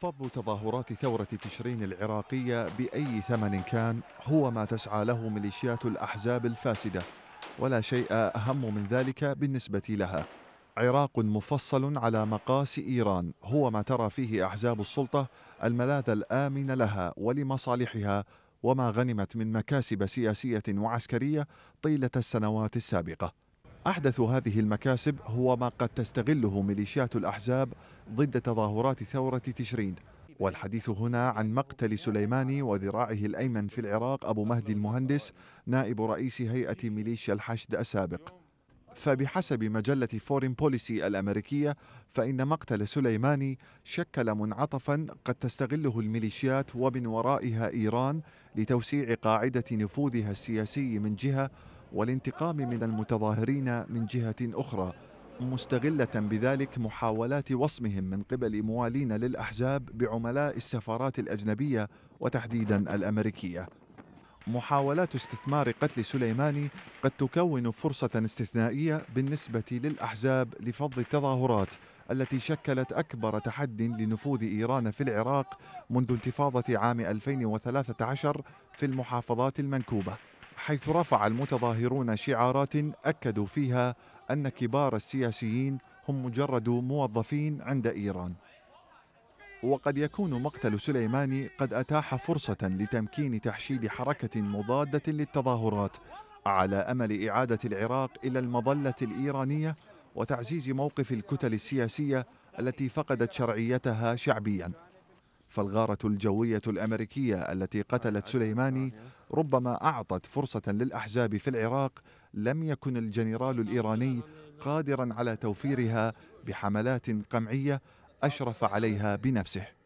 فض تظاهرات ثورة تشرين العراقية بأي ثمن كان هو ما تسعى له ميليشيات الأحزاب الفاسدة ولا شيء أهم من ذلك بالنسبة لها عراق مفصل على مقاس إيران هو ما ترى فيه أحزاب السلطة الملاذ الآمن لها ولمصالحها وما غنمت من مكاسب سياسية وعسكرية طيلة السنوات السابقة أحدث هذه المكاسب هو ما قد تستغله ميليشيات الأحزاب ضد تظاهرات ثورة تشرين والحديث هنا عن مقتل سليماني وذراعه الأيمن في العراق أبو مهدي المهندس نائب رئيس هيئة ميليشيا الحشد السابق فبحسب مجلة فورين بوليسي الأمريكية فإن مقتل سليماني شكل منعطفا قد تستغله الميليشيات ومن ورائها إيران لتوسيع قاعدة نفوذها السياسي من جهة والانتقام من المتظاهرين من جهة أخرى مستغلة بذلك محاولات وصمهم من قبل موالين للأحزاب بعملاء السفارات الأجنبية وتحديدا الأمريكية محاولات استثمار قتل سليماني قد تكون فرصة استثنائية بالنسبة للأحزاب لفض التظاهرات التي شكلت أكبر تحد لنفوذ إيران في العراق منذ انتفاضة عام 2013 في المحافظات المنكوبة حيث رفع المتظاهرون شعارات أكدوا فيها أن كبار السياسيين هم مجرد موظفين عند إيران وقد يكون مقتل سليماني قد أتاح فرصة لتمكين تحشيد حركة مضادة للتظاهرات على أمل إعادة العراق إلى المظلة الإيرانية وتعزيز موقف الكتل السياسية التي فقدت شرعيتها شعبياً فالغارة الجوية الأمريكية التي قتلت سليماني ربما أعطت فرصة للأحزاب في العراق لم يكن الجنرال الإيراني قادرا على توفيرها بحملات قمعية أشرف عليها بنفسه